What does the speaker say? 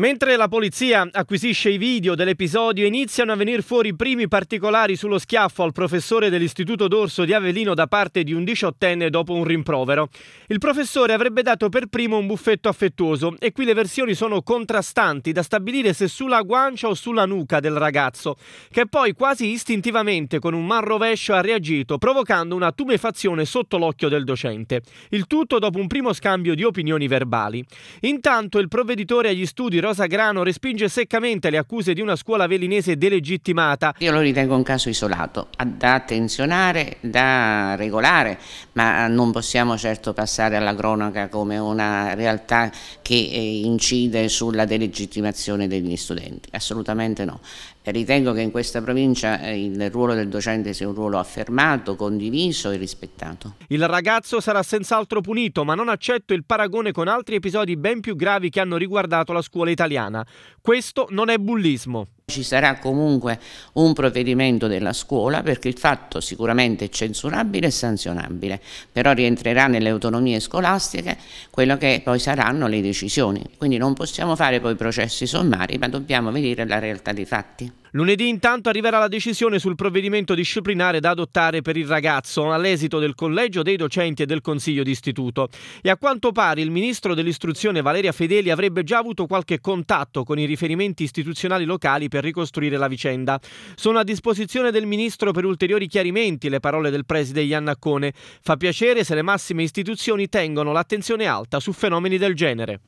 Mentre la polizia acquisisce i video dell'episodio, iniziano a venir fuori i primi particolari sullo schiaffo al professore dell'Istituto d'Orso di Avellino da parte di un diciottenne dopo un rimprovero. Il professore avrebbe dato per primo un buffetto affettuoso e qui le versioni sono contrastanti da stabilire se sulla guancia o sulla nuca del ragazzo, che poi quasi istintivamente con un man rovescio ha reagito, provocando una tumefazione sotto l'occhio del docente. Il tutto dopo un primo scambio di opinioni verbali. Intanto il provveditore agli studi Rosa Grano respinge seccamente le accuse di una scuola velinese delegittimata. Io lo ritengo un caso isolato, da attenzionare, da regolare, ma eh, non possiamo certo passare alla cronaca come una realtà che eh, incide sulla delegittimazione degli studenti, assolutamente no. Ritengo che in questa provincia eh, il ruolo del docente sia un ruolo affermato, condiviso e rispettato. Il ragazzo sarà senz'altro punito, ma non accetto il paragone con altri episodi ben più gravi che hanno riguardato la scuola italiana. Questo non è bullismo. Ci sarà comunque un provvedimento della scuola perché il fatto sicuramente è censurabile e sanzionabile, però rientrerà nelle autonomie scolastiche quello che poi saranno le decisioni. Quindi non possiamo fare poi processi sommari, ma dobbiamo vedere la realtà dei fatti. Lunedì intanto arriverà la decisione sul provvedimento disciplinare da adottare per il ragazzo all'esito del collegio dei docenti e del consiglio d'istituto. E a quanto pare il ministro dell'istruzione Valeria Fedeli avrebbe già avuto qualche contatto con i riferimenti istituzionali locali per per ricostruire la vicenda. Sono a disposizione del Ministro per ulteriori chiarimenti le parole del preside Iannacone. Fa piacere se le massime istituzioni tengono l'attenzione alta su fenomeni del genere.